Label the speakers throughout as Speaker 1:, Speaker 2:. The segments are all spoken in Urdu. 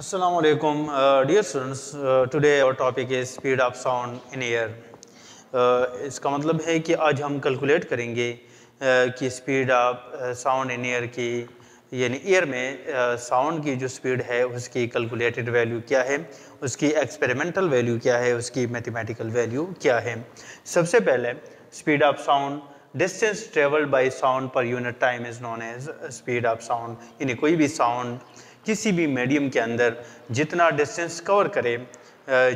Speaker 1: السلام علیکم ڈیئر اسٹوڈنٹس ٹوڈے اور topic is speed of sound in air اس کا مطلب ہے کہ آج ہم کیلکولیٹ کریں گے کہ speed of sound in air کی یعنی ایئر میں ساؤنڈ کی جو اسپیڈ ہے اس کی کیلکولیٹڈ ویلیو کیا ہے اس کی ایکسپیریمنٹل ویلیو کیا ہے اس کی میتھمیٹیکل ویلیو کیا ہے سب سے پہلے speed of sound distance travel by sound per unit time is known as speed of sound یعنی کوئی بھی ساؤنڈ کسی بھی میڈیم کے اندر جتنا ڈسٹینس کور کرے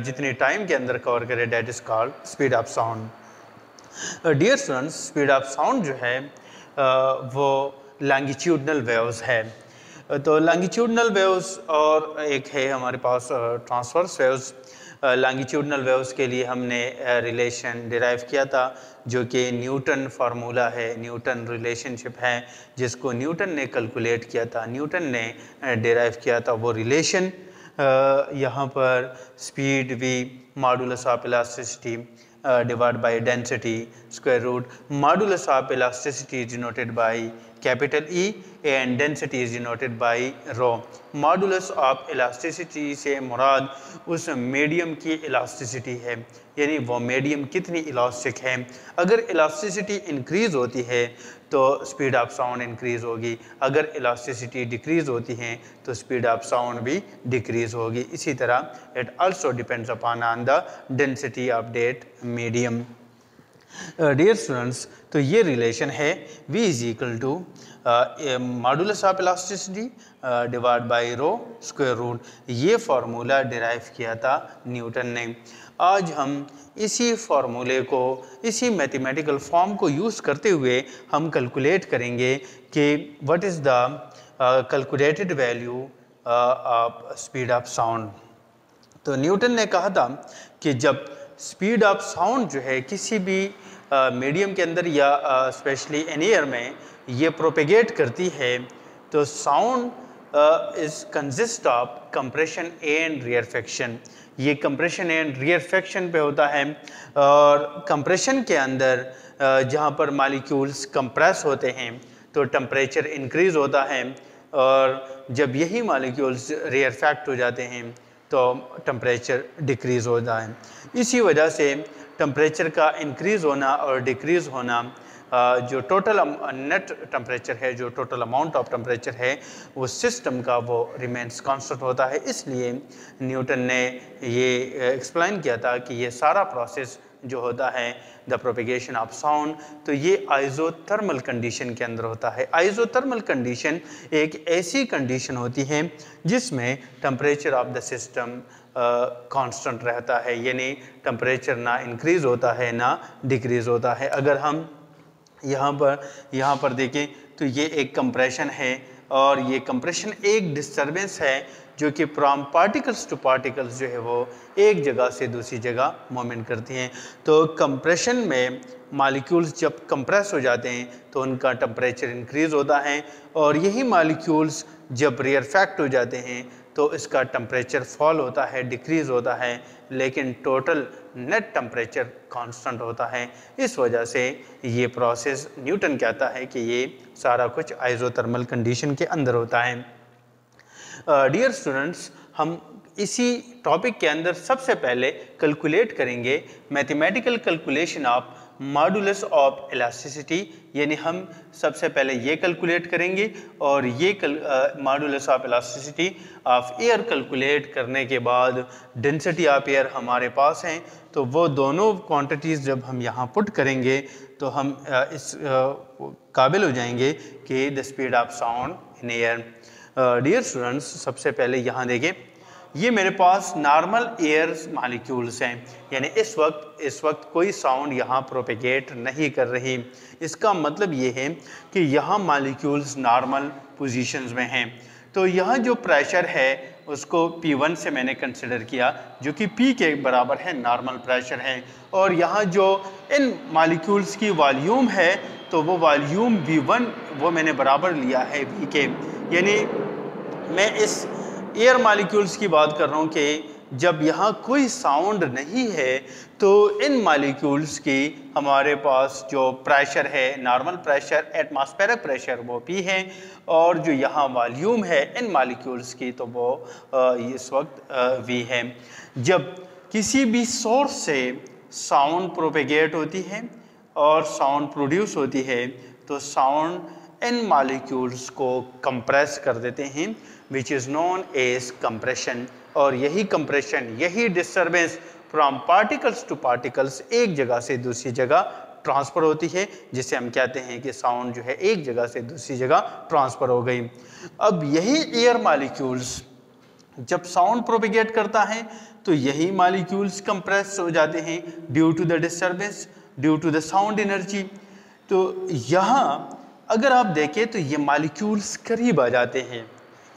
Speaker 1: جتنے ٹائم کے اندر کور کرے that is call speed of sound dear dears speed of sound جو ہے وہ لینگیٹیوڈنل ویوز ہے تو ویوز اور ایک ہے ہمارے پاس ٹرانسفرس ویوز لانگیوڈنل ویوز کے لیے ہم نے ریلیشن ڈیرائیو کیا تھا جو کہ نیوٹن فارمولا ہے نیوٹن ریلیشن شپ ہے جس کو نیوٹن نے کیلکولیٹ کیا تھا نیوٹن نے ڈیرائیو کیا تھا وہ ریلیشن یہاں پر speed v modulus of elasticity divide by density square root modulus of elasticity denoted by capital E and density is denoted by rho modulus of elasticity سے مراد اس میڈیم کی ایلاسٹسٹی ہے یعنی وہ میڈیم کتنی الاسٹک ہے اگر الاسٹسٹی انکریز ہوتی ہے تو اسپیڈ آف ساؤنڈ انکریز ہوگی اگر الاسٹسٹی ڈیکریز ہوتی ہے تو اسپیڈ آف ساؤنڈ بھی ڈکریز ہوگی اسی طرح it also depends upon the density of that medium dear uh, students تو یہ ریلیشن ہے v is equal to modulus of elasticity divide by rho square root یہ فارمولا ڈرائیو کیا تھا نیوٹن نے آج ہم اسی فارمولے کو اسی میتھمیٹیکل فارم کو یوز کرتے ہوئے ہم کیلکولیٹ کریں گے کہ what is the calculated value of speed of sound تو نیوٹن نے کہا تھا کہ جب سپیڈ آف ساؤنڈ جو ہے کسی بھی میڈیم کے اندر یا اسپیشلی این ایئر میں یہ پروپیگیٹ کرتی ہے تو sound is consist of compression and rarefaction یہ کمپریشن اینڈ ریئرفیکشن پہ ہوتا ہے اور کمپریشن کے اندر جہاں پر مالیکیولز کمپریس ہوتے ہیں تو ٹمپریچر انکریز ہوتا ہے اور جب یہی مالیکولس ریئرفیکٹ ہو جاتے ہیں تو ٹمپریچر ڈیکریز ہو ہے اسی وجہ سے ٹمپریچر کا انکریز ہونا اور ڈیکریز ہونا جو ٹوٹل نیٹ ٹمپریچر ہے جو ٹوٹل اماؤنٹ آف ٹمپریچر ہے وہ سسٹم کا وہ ریمینس کانسٹنٹ ہوتا ہے اس لیے نیوٹن نے یہ ایکسپلین کیا تھا کہ یہ سارا پروسیس جو ہوتا ہے دا پروپیگیشن آف ساؤنڈ تو یہ آئزو تھرمل کنڈیشن کے اندر ہوتا ہے آئزو تھرمل کنڈیشن ایک ایسی کنڈیشن ہوتی ہے جس میں temperature of the system constant رہتا ہے یعنی ٹمپریچر نہ انکریز ہوتا ہے نہ ڈیکریز ہوتا ہے اگر ہم یہاں پر یہاں پر دیکھیں تو یہ ایک کمپریشن ہے اور یہ کمپریشن ایک ڈسٹربینس ہے جو کہ پرام پارٹیکلز ٹو پارٹیکلز جو ہے وہ ایک جگہ سے دوسری جگہ مومنٹ کرتی ہیں تو کمپریشن میں مالیکیولز جب کمپریس ہو جاتے ہیں تو ان کا ٹمپریچر انکریز ہوتا ہے اور یہی مالیکیولز جب ریئر فیکٹ ہو جاتے ہیں تو اس کا ٹمپریچر فال ہوتا ہے ڈیکریز ہوتا ہے لیکن ٹوٹل نیٹ ٹمپریچر کانسٹنٹ ہوتا ہے اس وجہ سے یہ پروسیس نیوٹن کہتا ہے کہ یہ سارا کچھ ترمل کنڈیشن کے اندر ہوتا ہے ڈیئر اسٹوڈنٹس ہم اسی ٹاپک کے اندر سب سے پہلے کیلکولیٹ کریں گے mathematical calculation of modulus of elasticity یعنی ہم سب سے پہلے یہ کیلکولیٹ کریں گے اور یہ modulus of elasticity of air calculate کرنے کے بعد ڈینسٹی آف ایئر ہمارے پاس ہیں تو وہ دونوں کوانٹٹیز جب ہم یہاں پٹ کریں گے تو ہم اس قابل ہو جائیں گے کہ the speed of sound in air dear students سب سے پہلے یہاں دیکھیں یہ میرے پاس نارمل ایئر مالیکیولز ہیں یعنی اس وقت اس وقت کوئی ساؤنڈ یہاں پروپیگیٹ نہیں کر رہی اس کا مطلب یہ ہے کہ یہاں مالیکیولز نارمل پوزیشنز میں ہیں تو یہاں جو پریشر ہے اس کو پی ون سے میں نے کنسیڈر کیا جو کہ پی کے برابر ہے نارمل پریشر ہے اور یہاں جو ان مالیکیولز کی والیوم ہے تو وہ والیوم وی ون وہ میں نے برابر لیا ہے وی کے یعنی میں اس ایئر مالیکیولز کی بات کر رہا ہوں کہ جب یہاں کوئی ساؤنڈ نہیں ہے تو ان مالیکیولز کی ہمارے پاس جو پریشر ہے نارمل پریشر ایٹماسپیرک پریشر وہ بھی ہے اور جو یہاں والیوم ہے ان مالیکیولز کی تو وہ اس وقت وی ہے جب کسی بھی سورس سے ساؤنڈ پروپیگیٹ ہوتی ہے اور ساؤنڈ پروڈیوس ہوتی ہے تو ساؤنڈ ان مالیکیولز کو کمپریس کر دیتے ہیں وچ از نون ایز کمپریشن اور یہی کمپریشن یہی disturbance from particles to particles ایک جگہ سے دوسری جگہ ٹرانسفر ہوتی ہے جسے ہم کہتے ہیں کہ ساؤنڈ جو ہے ایک جگہ سے دوسری جگہ ٹرانسفر ہو گئی اب یہی ایئر مالیکیولس جب ساؤنڈ پروپیگیٹ کرتا ہے تو یہی مالیکیولس کمپریس ہو جاتے ہیں due to the disturbance due to the sound energy تو یہاں اگر آپ دیکھیں تو یہ مالیکیولس قریب آ جاتے ہیں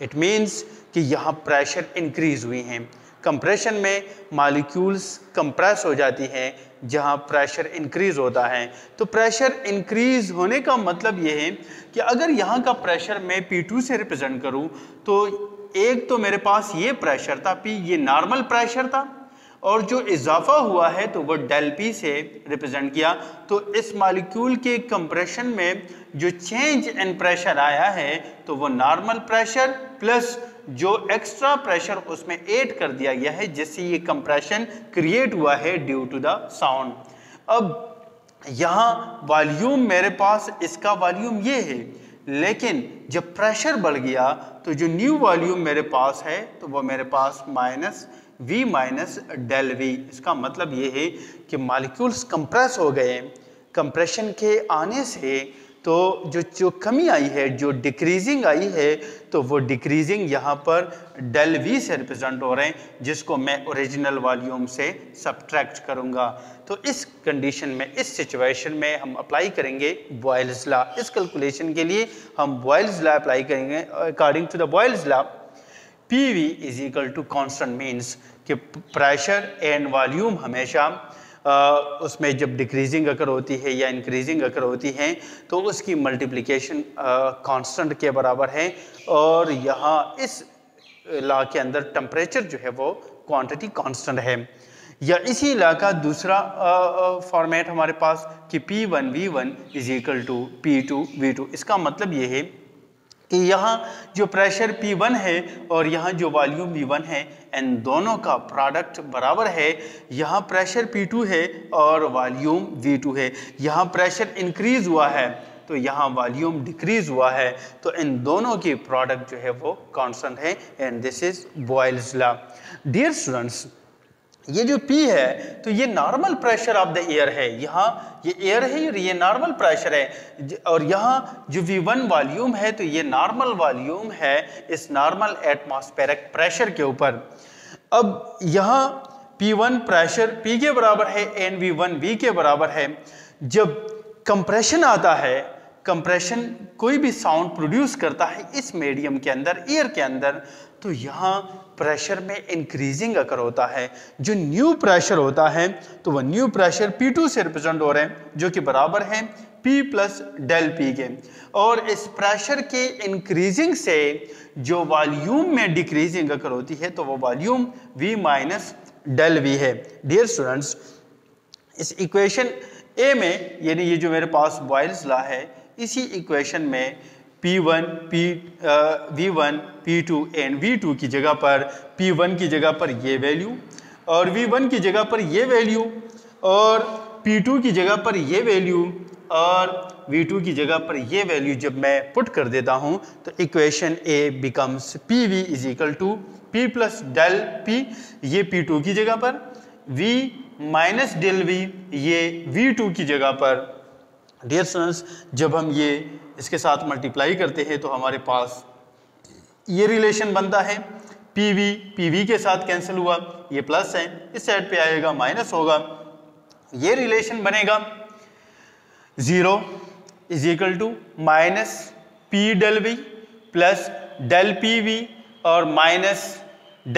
Speaker 1: اٹ مینس کہ یہاں پریشر انکریز ہوئی ہیں کمپریشن میں مالیکیولز کمپریس ہو جاتی ہیں جہاں پریشر انکریز ہوتا ہے تو پریشر انکریز ہونے کا مطلب یہ ہے کہ اگر یہاں کا پریشر میں پی ٹو سے ریپرزینٹ کروں تو ایک تو میرے پاس یہ پریشر تھا پی یہ نارمل پریشر تھا اور جو اضافہ ہوا ہے تو وہ ڈیل پی سے ریپرزینٹ کیا تو اس مالیکیول کے کمپریشن میں جو چینج ان پریشر آیا ہے تو وہ نارمل پریشر پلس جو ایکسٹرا پریشر اس میں ایڈ کر دیا گیا ہے جس سے یہ کمپریشن کریٹ ہوا ہے ڈیو ٹو دا ساؤنڈ اب یہاں والیوم میرے پاس اس کا والیوم یہ ہے لیکن جب پریشر بڑھ گیا تو جو نیو والیوم میرے پاس ہے تو وہ میرے پاس مائنس وی مائنس ڈیل وی اس کا مطلب یہ ہے کہ مالیکولز کمپریس ہو گئے کمپریشن کے آنے سے تو جو جو کمی آئی ہے جو ڈیکریزنگ آئی ہے تو وہ ڈیکریزنگ یہاں پر ڈیل وی سے ریپرزینٹ ہو رہے ہیں جس کو میں اوریجنل والیوم سے سبٹریکٹ کروں گا تو اس کنڈیشن میں اس سچویشن میں ہم اپلائی کریں گے بوائلز لا اس کلکولیشن کے لیے ہم بوائلز لا اپلائی کریں گے according to the Boyle's law P V is equal to constant means کہ پریشر اینڈ والیوم ہمیشہ اس میں جب ڈکریزنگ اکر ہوتی ہے یا انکریزنگ اکر ہوتی ہے تو اس کی ملٹیپلیکیشن کانسٹنٹ کے برابر ہے اور یہاں اس لاء کے اندر ٹمپریچر جو ہے وہ کوانٹٹی کانسٹنٹ ہے یا اسی علاقہ دوسرا فارمیٹ ہمارے پاس کہ P one V one is equal to P two V two اس کا مطلب یہ ہے کہ یہاں جو پریشر پی ون ہے اور یہاں جو والیوم وی ون ہے ان دونوں کا پروڈکٹ برابر ہے یہاں پریشر پی ٹو ہے اور والیوم وی ٹو ہے یہاں پریشر انکریز ہوا ہے تو یہاں والیوم ڈیکریز ہوا ہے تو ان دونوں کی پروڈکٹ جو ہے وہ کانسنٹ ہے and this is law dear students یہ جو پی ہے تو یہ normal pressure of the air ہے یہاں یہ ایئر ہے ہے ہے ہے اور اور یہ یہ normal normal normal pressure pressure یہاں جو وی ون والیوم والیوم تو اس ایٹماسفیرک کے اوپر اب یہاں پی ون پریشر پی کے برابر ہے این وی وی ون کے برابر ہے جب کمپریشن آتا ہے کمپریشن کوئی بھی ساؤنڈ پروڈیوس کرتا ہے اس میڈیم کے اندر ایئر کے اندر تو یہاں پریشر میں انکریزنگ اکر ہوتا ہے جو نیو پریشر ہوتا ہے تو وہ نیو پریشر پی ٹو سے ریپرزینٹ ہو رہے ہیں جو کہ برابر ہیں پی پلس ڈیل پی کے اور اس پریشر کے انکریزنگ سے جو والیوم میں ڈیکریزنگ اکر ہوتی ہے تو وہ volume V minus del V ہے ڈیئر اسٹوڈنٹس اس ایکویشن اے میں یعنی یہ جو میرے پاس بوائلز لا ہے اسی ایکویشن میں P one P V one P two and V two کی جگہ پر پی ون کی جگہ پر یہ ویلیو اور وی ون کی جگہ پر یہ ویلیو اور پی ٹو کی جگہ پر یہ ویلیو اور وی ٹو کی جگہ پر یہ ویلیو جب میں پٹ کر دیتا ہوں تو equation a becomes P V is equal to P plus del P یہ پی ٹو کی جگہ پر وی مائنس ڈیل وی یہ وی ٹو کی جگہ پر ڈیئر سنس جب ہم یہ اس کے ساتھ ملٹیپلائی کرتے ہیں تو ہمارے پاس یہ ریلیشن بنتا ہے پی وی پی وی کے ساتھ کینسل ہوا یہ پلس ہے اس سائڈ پہ آئے گا مائنس ہوگا یہ ریلیشن بنے گا zero is equal to minus P del V plus del P V اور minus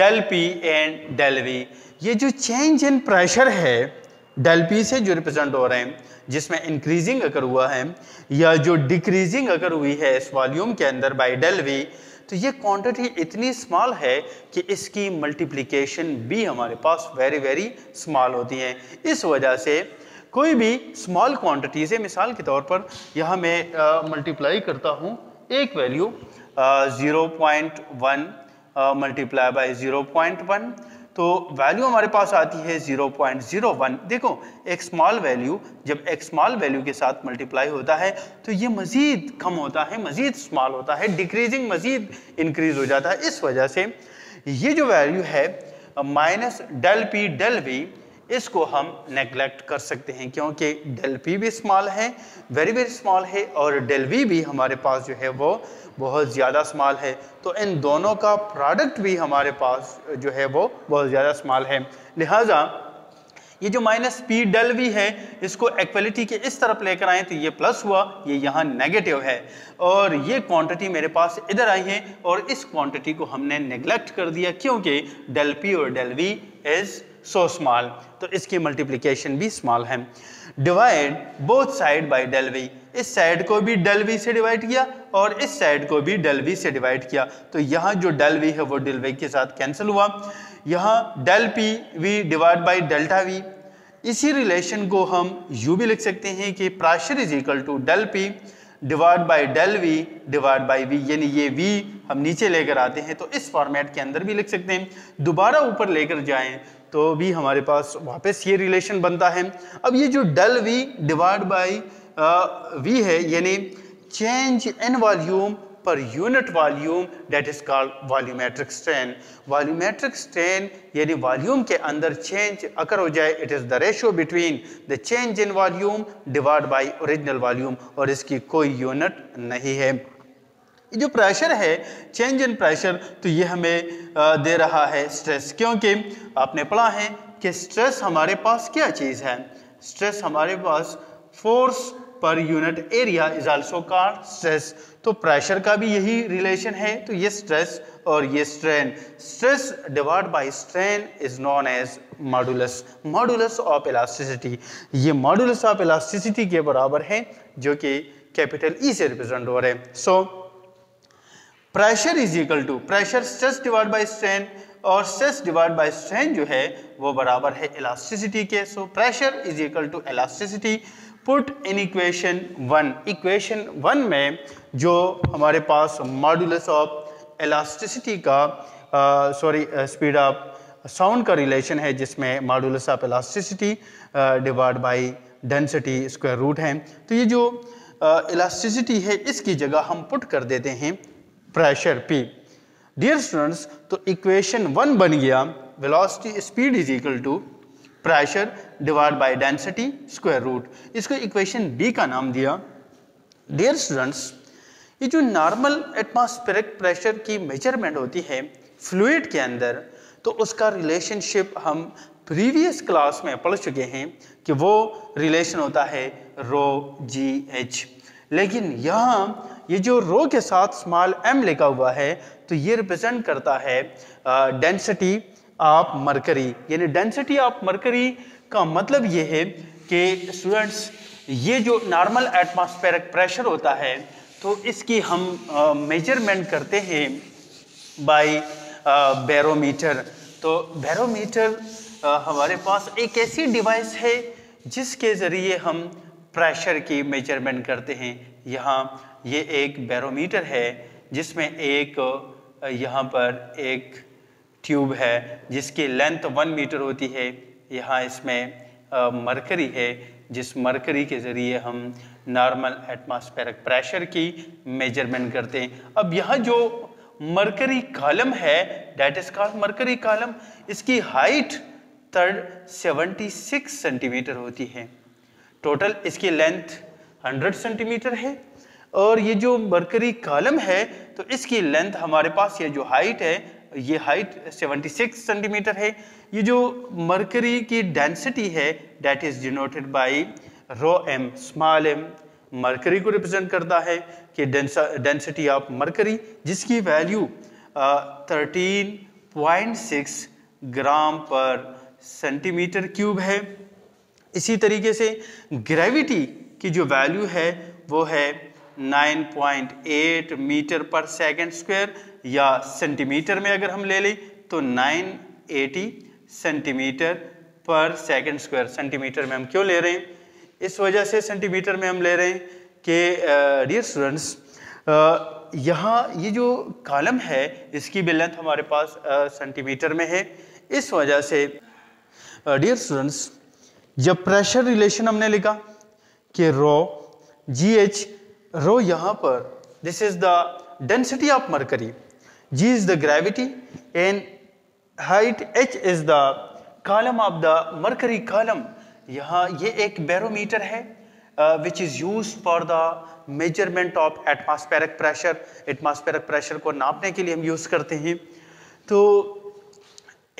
Speaker 1: del P and del V یہ جو چینج ان پریشر ہے ڈیل پی سے جو ریپرزینٹ ہو رہے ہیں جس میں انکریزنگ اگر ہوا ہے یا جو ڈیکریزنگ اگر ہوئی ہے اس والیوم کے اندر بائی ڈیل وی تو یہ کوانٹٹی اتنی سمال ہے کہ اس کی ملٹیپلیکیشن بھی ہمارے پاس ویری ویری سمال ہوتی ہے اس وجہ سے کوئی بھی سمال کوانٹٹیز ہے مثال کے طور پر یہاں میں ملٹیپلائی کرتا ہوں ایک value zero point one multiply by zero point one تو ویلیو ہمارے پاس آتی ہے 0.01 دیکھو ایک سمال ویلیو جب ایک سمال ویلیو کے ساتھ ملٹیپلائی ہوتا ہے تو یہ مزید کم ہوتا ہے مزید سمال ہوتا ہے ڈیکریزنگ مزید انکریز ہو جاتا ہے اس وجہ سے یہ جو ویلیو ہے مائنس ڈیل پی ڈیل وی اس کو ہم نیگلیکٹ کر سکتے ہیں کیونکہ ڈیل پی بھی اسمال ہے ویری ویری اسمال ہے اور ڈیل وی بھی ہمارے پاس جو ہے وہ بہت زیادہ اسمال ہے تو ان دونوں کا پروڈکٹ بھی ہمارے پاس جو ہے وہ بہت زیادہ اسمال ہے لہٰذا یہ جو مائنس پی ڈیل وی ہے اس کو ایکویلٹی کے اس طرف لے کر آئیں تو یہ پلس ہوا یہ یہاں نیگیٹو ہے اور یہ کوانٹٹی میرے پاس ادھر آئی ہے اور اس کوانٹٹی کو ہم نے نیگلیکٹ کر دیا کیونکہ ڈیل پی اور ڈیل وی از سو اسمال تو اس کی ملٹیپلیکیشن بھی اسمال ہے divide both side by del وی اس سائڈ کو بھی ڈیل وی سے ڈیوائڈ کیا اور اس سائڈ کو بھی ڈیل وی سے ڈیوائڈ کیا تو یہاں جو ڈیل وی ہے وہ ڈیل وی کے ساتھ کینسل ہوا یہاں del P V divide by delta V اسی ریلیشن کو ہم یوں بھی لکھ سکتے ہیں کہ pressure is equal to del P divide by del V divide by V یعنی یہ وی ہم نیچے لے کر آتے ہیں تو اس فارمیٹ کے اندر بھی لکھ سکتے ہیں دوبارہ اوپر لے کر جائیں تو بھی ہمارے پاس واپس یہ ریلیشن بنتا ہے اب یہ جو del V divide by V ہے یعنی change in volume unit volume یعنی کے اندر چینج ہو جائے اور اس کی کوئی نہیں ہے جو پریشر پریشر ہے چینج ان تو یہ ہمیں دے رہا ہے سٹریس کیونکہ آپ نے پڑھا ہے کہ سٹریس سٹریس سٹریس ہمارے ہمارے پاس پاس کیا چیز ہے force per unit area is also called تو پریشر کا بھی یہی ریلیشن ہے تو یہ سٹریس اور یہ یہ سٹرین سٹرین سٹریس بائی کے برابر ہے جو کہ کیپیٹل ای e سے ریپرزینٹ ہو رہے ہیں so stress divide by strain اور جو ہے ہے وہ برابر کے سوشرسٹی put in equation one equation one میں جو ہمارے پاس ماڈولس آف الاسٹسٹی کا سوری اسپیڈ آف ساؤنڈ کا ریلیشن ہے جس میں modulus of elasticity divide by density square root ہیں تو یہ جو الاسٹیسٹی ہے اس کی جگہ ہم پٹ کر دیتے ہیں پریشر پی ڈیئر اسٹوڈنٹس تو ایکویشن ون بن گیا velocity speed is equal to pressure divide by density square root اس کو ایکویشن بی کا نام دیا ڈیئر اسٹوڈنٹس یہ جو نارمل ایٹماسفیرک پریشر کی میجرمنٹ ہوتی ہے فلوئڈ کے اندر تو اس کا ریلیشن شپ ہم پریویس کلاس میں پڑھ چکے ہیں کہ وہ ریلیشن ہوتا ہے رو جی ایچ لیکن یہاں یہ جو رو کے ساتھ سمال ایم لکھا ہوا ہے تو یہ ریپرزینٹ کرتا ہے ڈینسٹی uh, آف مرکری یعنی ڈینسٹی آف مرکری کا مطلب یہ ہے کہ اسٹوڈنٹس یہ جو نارمل ایٹماسفیرک پریشر ہوتا ہے تو اس کی ہم میجرمنٹ کرتے ہیں بائی بیرومیٹر تو بیرومیٹر ہمارے پاس ایک ایسی ڈیوائس ہے جس کے ذریعے ہم پریشر کی میجرمنٹ کرتے ہیں یہاں یہ ایک بیرومیٹر ہے جس میں ایک یہاں پر ایک ٹیوب ہے جس کی لینتھ ون میٹر ہوتی ہے یہاں اس میں مرکری ہے جس مرکری کے ذریعے ہم نارمل ایٹماسفیرک پریشر کی میجرمنٹ کرتے ہیں اب یہاں جو مرکری کالم ہے that is called mercury column اس کی height third seventy six centimetre ہوتی ہے ٹوٹل اس کی لینتھ ہنڈریڈ سینٹی میٹر ہے اور یہ جو مرکری کالم ہے تو اس کی لینتھ ہمارے پاس یہ جو ہائٹ ہے یہ ہائٹ 76 سکس سینٹی میٹر ہے یہ جو مرکری کی ڈینسٹی ہے ڈیٹ ازڈ by rho m small m mercury کو ریپرزینٹ کرتا ہے کہ ڈینسٹی آف مرکری جس کی value 13.6 gram per centimetre cube ہے اسی طریقے سے گریویٹی کی جو ویلیو ہے وہ ہے 9.8 میٹر پر سیکنڈ سکوئر یا سینٹی میٹر میں اگر ہم لے لیں تو nine eighty centimetre per second square centimetre میں ہم کیوں لے رہے ہیں اس وجہ سے سینٹی میٹر میں ہم لے رہے ہیں کہ ڈیئر اسٹوڈنٹس یہاں یہ جو کالم ہے اس کی بھی لینتھ ہمارے پاس سینٹی میٹر میں ہے اس وجہ سے ڈیئر اسٹوڈنٹس جب پریشر ریلیشن ہم نے لکھا کہ رو جی ایچ رو یہاں پر this is the density of mercury G is the gravity and height H is the column of the mercury column. یہاں یہ ایک بیرو ہے which is use for the measurement of atmospheric pressure atmospheric pressure کو ناپنے کے لیے ہم یوز کرتے ہیں تو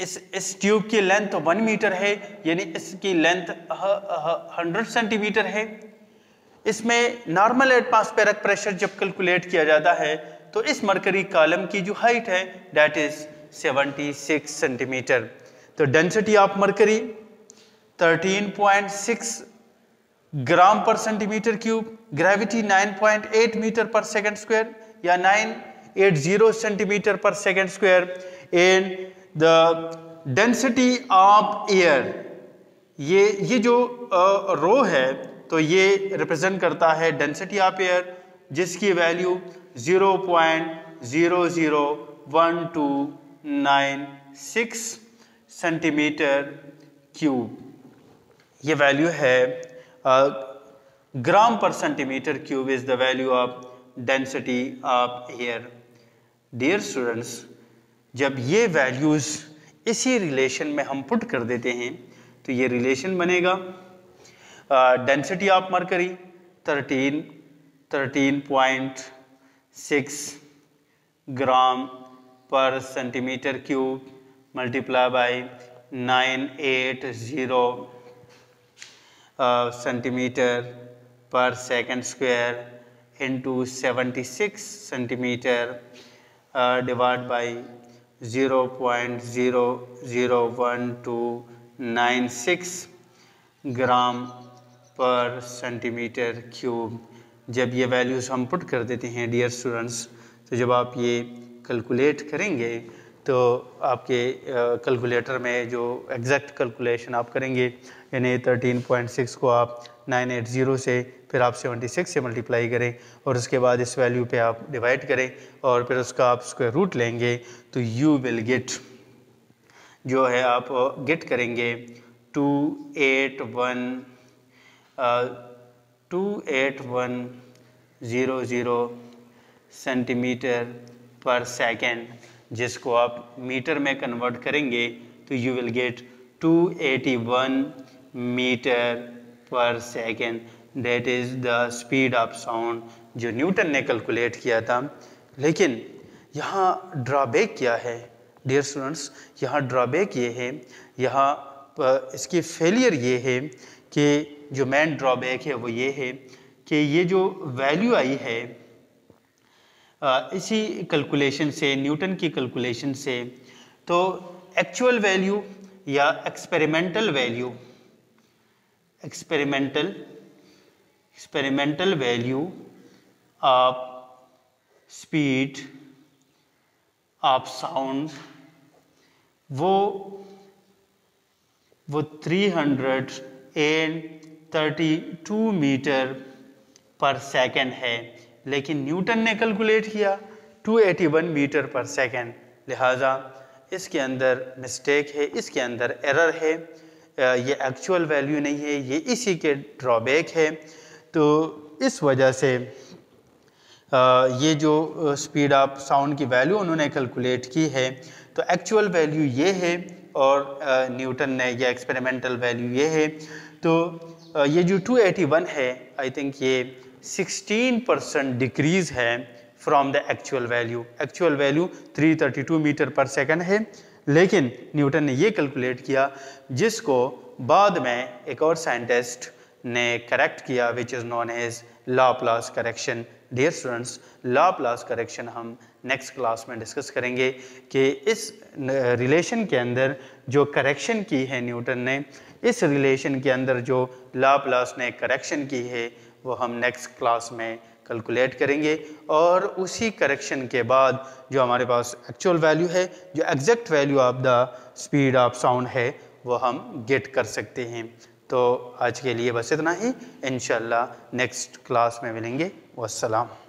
Speaker 1: اس اس ٹیوب کی لینتھ ون میٹر ہے یعنی اس کی لینتھ ہنڈریڈ سینٹی میٹر ہے اس میں نارمل ایٹماسپیرک پریشر جب کیلکولیٹ کیا جاتا ہے تو اس مرکری کالم کی جو ہائٹ ہے is seventy six centimetre تو density density of of mercury thirteen point point six gram per per per centimetre centimetre metre metre metre cube gravity nine nine eight eight second second یا زیرو اینڈ دا ایئر یہ جو رو ہے تو یہ ریپرزینٹ کرتا ہے ڈینسٹی آف ایئر جس کی value zero point zero zero one two nine six centimetre cube یہ ویلیو ہے gram per centimetre cube is the value of density of air dear students جب یہ ویلیوز اسی ریلیشن میں ہم پٹ کر دیتے ہیں تو یہ ریلیشن بنے گا ڈینسٹی uh, آپ مرکری کری thirteen thirteen point 6 gram per centimeter cube multiplied by 980 uh, centimeter per second square into 76 centimeter uh, divided by 0.001296 gram per centimeter cube جب یہ ویلیوز ہم پٹ کر دیتے ہیں ڈیئر اسٹوڈنٹس تو جب آپ یہ کیلکولیٹ کریں گے تو آپ کے کلکولیٹر میں جو ایگزیکٹ کیلکولیشن آپ کریں گے یعنی تھرٹین پوائنٹ سکس کو آپ نائن ایٹ زیرو سے پھر آپ سیونٹی سکس سے ملٹیپلائی کریں اور اس کے بعد اس ویلیو پہ آپ ڈیوائڈ کریں اور پھر اس کا آپ اسکوائر روٹ لیں گے تو یو ول گیٹ جو ہے آپ گیٹ کریں گے two eight one two eight one zero zero centimetre per second جس کو آپ میٹر میں کنورٹ کریں گے تو you will get two eighty one metre per second that is the speed of sound جو نیوٹن نے کیلکولیٹ کیا تھا لیکن یہاں ڈرا بیک کیا ہے ڈیئر اسٹوڈنٹس یہاں ڈرا بیک یہ ہے یہاں اس کی فیلئر یہ ہے کہ جو مین ڈرا بیک ہے وہ یہ ہے کہ یہ جو ویلیو آئی ہے اسی کیلکولیشن سے نیوٹن کی کیلکولیشن سے تو ایکچول ویلیو یا experimental value experimental experimental value آپ اسپیڈ آپ ساؤنڈ وہ وہ three hundred and thirty two metre per second ہے لیکن نیوٹن نے کیلکولیٹ کیا two eighty one metre per second لہٰذا اس کے اندر مسٹیک ہے اس کے اندر ایرر ہے یہ ایکچول ویلیو نہیں ہے یہ اسی کے ڈرا بیک ہے تو اس وجہ سے یہ جو سپیڈ اپ ساؤنڈ کی ویلیو انہوں نے کیلکولیٹ کی ہے تو ایکچول ویلیو یہ ہے اور نیوٹن نے یہ ایکسپیریمنٹل ویلیو یہ ہے تو یہ جو 281 ہے آئی تھنک یہ 16 پرسینٹ ڈکریز ہے from the actual value actual value 332 metre per second ہے لیکن نیوٹن نے یہ کیلکولیٹ کیا جس کو بعد میں ایک اور سائنٹسٹ نے کریکٹ کیا which is known as Laplace correction dear students Laplace correction ہم نیکسٹ کلاس میں ڈسکس کریں گے کہ اس ریلیشن کے اندر جو کریکشن کی ہے نیوٹن نے اس ریلیشن کے اندر جو لاپ لاسٹ نے کریکشن کی ہے وہ ہم نیکسٹ کلاس میں کلکولیٹ کریں گے اور اسی کریکشن کے بعد جو ہمارے پاس ایکچول ویلیو ہے جو exact value of the speed of sound ہے وہ ہم گیٹ کر سکتے ہیں تو آج کے لیے بس اتنا ہی انشاءاللہ نیکسٹ کلاس میں ملیں گے والسلام